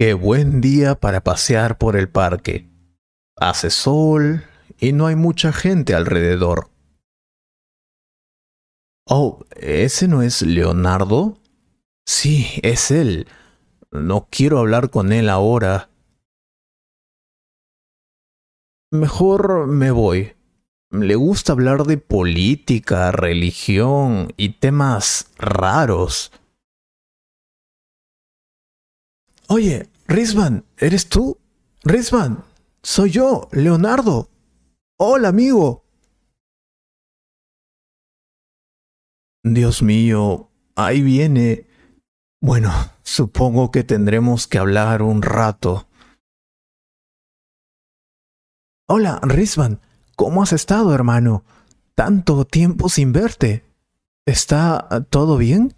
Qué buen día para pasear por el parque. Hace sol y no hay mucha gente alrededor. Oh, ¿ese no es Leonardo? Sí, es él. No quiero hablar con él ahora. Mejor me voy. Le gusta hablar de política, religión y temas raros. Oye, Risman, ¿eres tú? Risman, soy yo, Leonardo. Hola, amigo. Dios mío, ahí viene. Bueno, supongo que tendremos que hablar un rato. Hola, Risman, ¿cómo has estado, hermano? Tanto tiempo sin verte. ¿Está todo bien?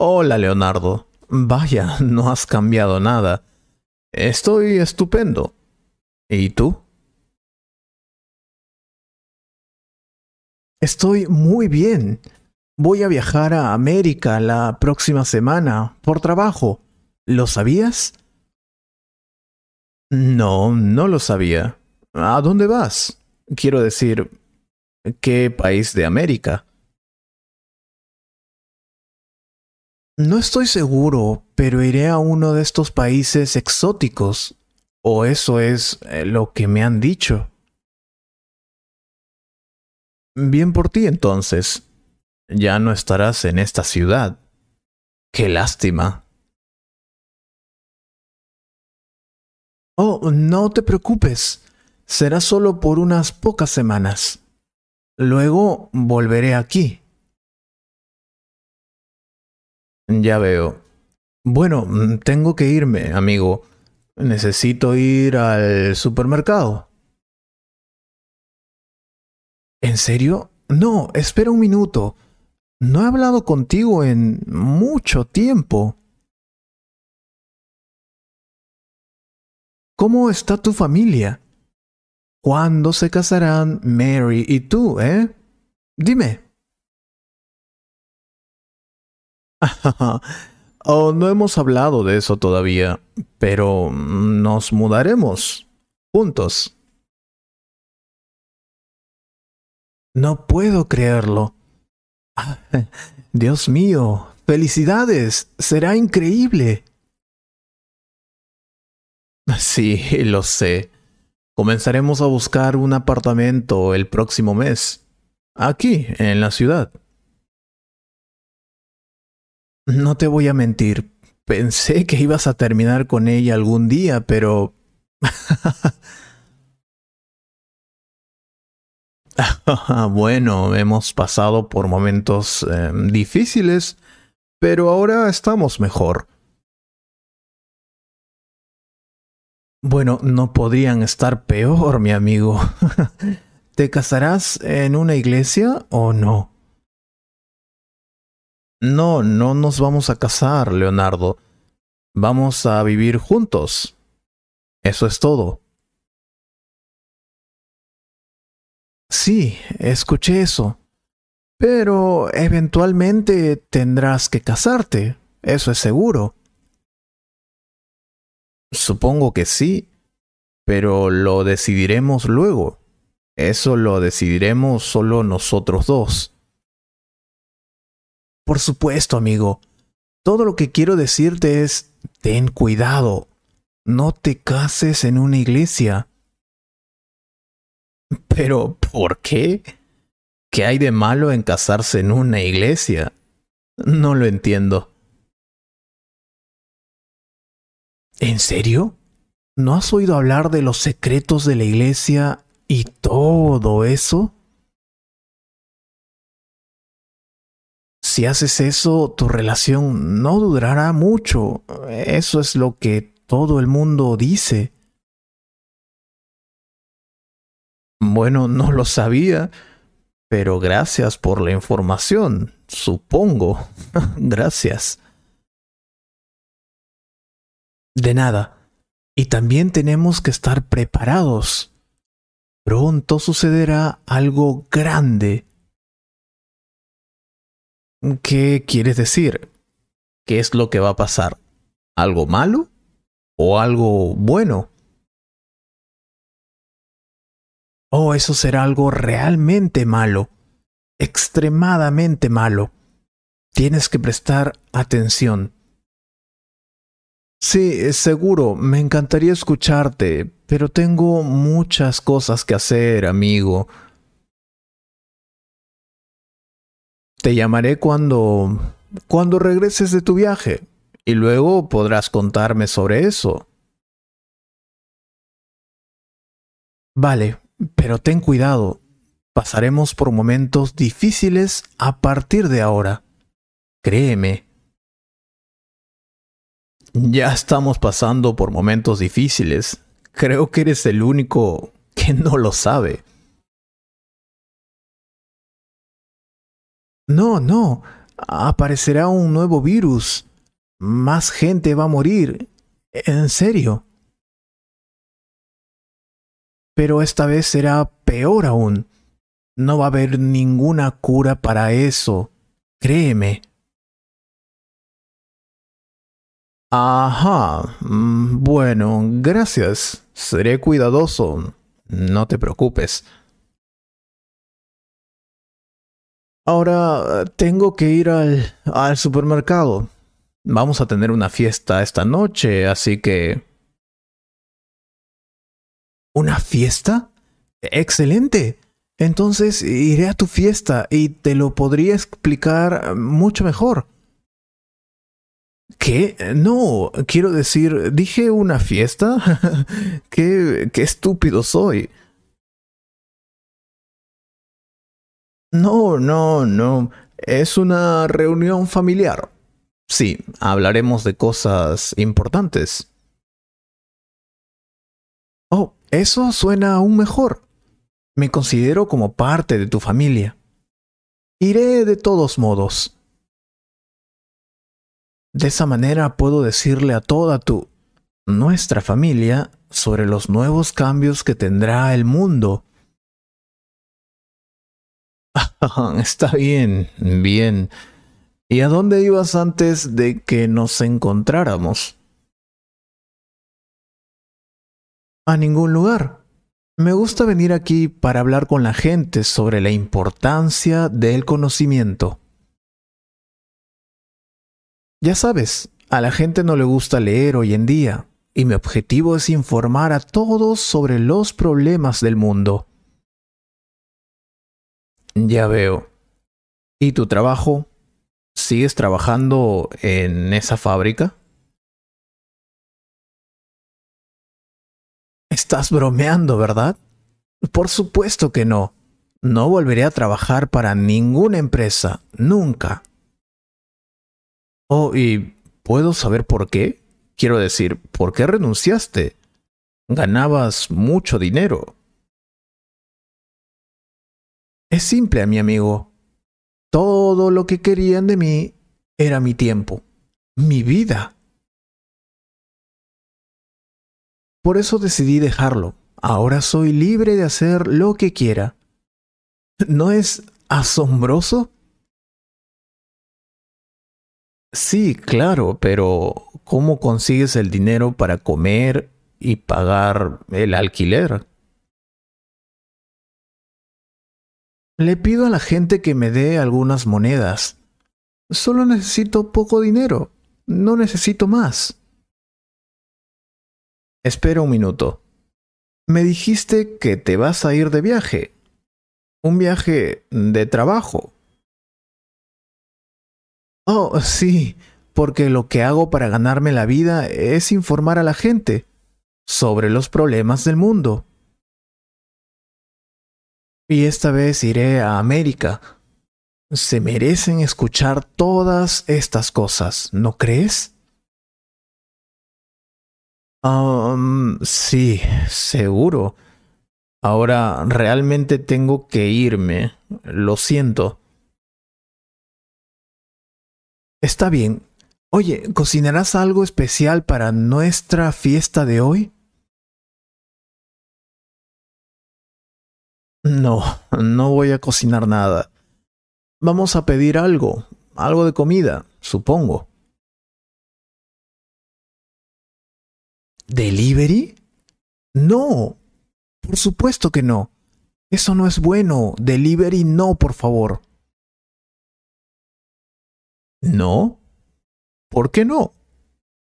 Hola, Leonardo. Vaya, no has cambiado nada. Estoy estupendo. ¿Y tú? Estoy muy bien. Voy a viajar a América la próxima semana, por trabajo. ¿Lo sabías? No, no lo sabía. ¿A dónde vas? Quiero decir, ¿qué país de América? No estoy seguro, pero iré a uno de estos países exóticos, o eso es eh, lo que me han dicho. Bien por ti entonces. Ya no estarás en esta ciudad. Qué lástima. Oh, no te preocupes. Será solo por unas pocas semanas. Luego volveré aquí. Ya veo. Bueno, mm, tengo que irme, amigo. Necesito ir al supermercado. ¿En serio? No, espera un minuto. No he hablado contigo en mucho tiempo. ¿Cómo está tu familia? ¿Cuándo se casarán Mary y tú, eh? Dime. oh, no hemos hablado de eso todavía, pero nos mudaremos juntos. No puedo creerlo. Dios mío, felicidades, será increíble. Sí, lo sé. Comenzaremos a buscar un apartamento el próximo mes, aquí, en la ciudad. No te voy a mentir, pensé que ibas a terminar con ella algún día, pero... bueno, hemos pasado por momentos em, difíciles, pero ahora estamos mejor. Bueno, no podrían estar peor, mi amigo. ¿Te casarás en una iglesia o no? No, no nos vamos a casar, Leonardo. Vamos a vivir juntos. Eso es todo. Sí, escuché eso. Pero eventualmente tendrás que casarte, eso es seguro. Supongo que sí, pero lo decidiremos luego. Eso lo decidiremos solo nosotros dos. Por supuesto, amigo. Todo lo que quiero decirte es, ten cuidado, no te cases en una iglesia. Pero, ¿por qué? ¿Qué hay de malo en casarse en una iglesia? No lo entiendo. ¿En serio? ¿No has oído hablar de los secretos de la iglesia y todo eso? si haces eso, tu relación no durará mucho. Eso es lo que todo el mundo dice. Bueno, no lo sabía, pero gracias por la información, supongo. gracias. De nada. Y también tenemos que estar preparados. Pronto sucederá algo grande ¿Qué quieres decir? ¿Qué es lo que va a pasar? ¿Algo malo o algo bueno? Oh, eso será algo realmente malo, extremadamente malo. Tienes que prestar atención. Sí, seguro, me encantaría escucharte, pero tengo muchas cosas que hacer, amigo. Te llamaré cuando cuando regreses de tu viaje y luego podrás contarme sobre eso. Vale, pero ten cuidado. Pasaremos por momentos difíciles a partir de ahora. Créeme. Ya estamos pasando por momentos difíciles. Creo que eres el único que no lo sabe. No, no, aparecerá un nuevo virus. Más gente va a morir. En serio. Pero esta vez será peor aún. No va a haber ninguna cura para eso. Créeme. Ajá. Mm, bueno, gracias. Seré cuidadoso. No te preocupes. Ahora tengo que ir al, al supermercado. Vamos a tener una fiesta esta noche, así que... ¿Una fiesta? Excelente. Entonces iré a tu fiesta y te lo podría explicar mucho mejor. ¿Qué? No, quiero decir, dije una fiesta. ¿Qué, qué estúpido soy. No, no, no. Es una reunión familiar. Sí, hablaremos de cosas importantes. Oh, eso suena aún mejor. Me considero como parte de tu familia. Iré de todos modos. De esa manera puedo decirle a toda tu... nuestra familia sobre los nuevos cambios que tendrá el mundo Está bien, bien. ¿Y a dónde ibas antes de que nos encontráramos? A ningún lugar. Me gusta venir aquí para hablar con la gente sobre la importancia del conocimiento. Ya sabes, a la gente no le gusta leer hoy en día, y mi objetivo es informar a todos sobre los problemas del mundo. Ya veo. ¿Y tu trabajo? ¿Sigues trabajando en esa fábrica? Estás bromeando, ¿verdad? Por supuesto que no. No volveré a trabajar para ninguna empresa, nunca. Oh, ¿y puedo saber por qué? Quiero decir, ¿por qué renunciaste? Ganabas mucho dinero. Es simple, mi amigo. Todo lo que querían de mí era mi tiempo, mi vida. Por eso decidí dejarlo. Ahora soy libre de hacer lo que quiera. ¿No es asombroso? Sí, claro, pero ¿cómo consigues el dinero para comer y pagar el alquiler? Le pido a la gente que me dé algunas monedas. Solo necesito poco dinero. No necesito más. Espera un minuto. Me dijiste que te vas a ir de viaje. Un viaje de trabajo. Oh, sí, porque lo que hago para ganarme la vida es informar a la gente sobre los problemas del mundo. Y esta vez iré a América. Se merecen escuchar todas estas cosas, ¿no crees? Um, sí, seguro. Ahora realmente tengo que irme. Lo siento. Está bien. Oye, ¿cocinarás algo especial para nuestra fiesta de hoy? No, no voy a cocinar nada. Vamos a pedir algo, algo de comida, supongo. ¿Delivery? No, por supuesto que no. Eso no es bueno. Delivery no, por favor. ¿No? ¿Por qué no?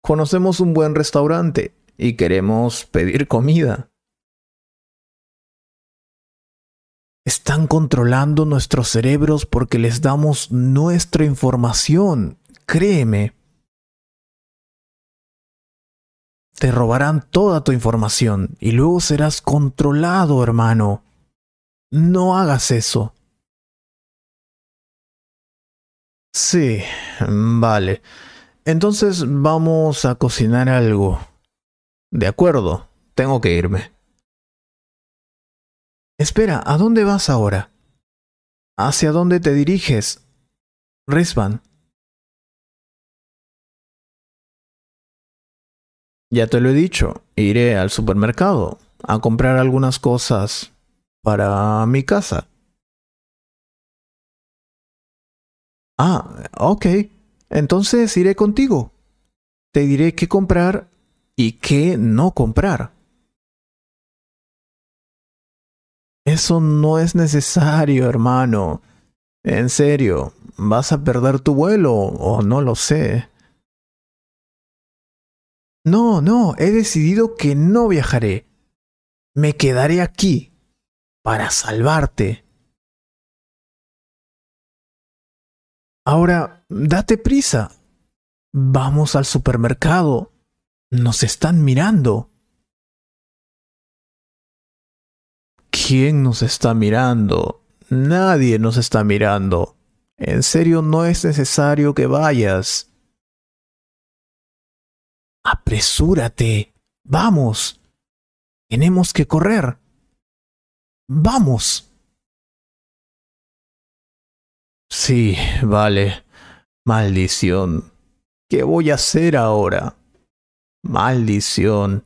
Conocemos un buen restaurante y queremos pedir comida. Están controlando nuestros cerebros porque les damos nuestra información. Créeme. Te robarán toda tu información y luego serás controlado, hermano. No hagas eso. Sí, vale. Entonces vamos a cocinar algo. De acuerdo, tengo que irme. Espera, ¿a dónde vas ahora? ¿Hacia dónde te diriges? Risvan. Ya te lo he dicho, iré al supermercado a comprar algunas cosas para mi casa. Ah, ok. Entonces iré contigo. Te diré qué comprar y qué no comprar. Eso no es necesario, hermano. En serio, vas a perder tu vuelo o no lo sé. No, no, he decidido que no viajaré. Me quedaré aquí para salvarte. Ahora, date prisa. Vamos al supermercado. Nos están mirando. ¿Quién nos está mirando? Nadie nos está mirando. En serio, no es necesario que vayas. Apresúrate. Vamos. Tenemos que correr. Vamos. Sí, vale. Maldición. ¿Qué voy a hacer ahora? Maldición.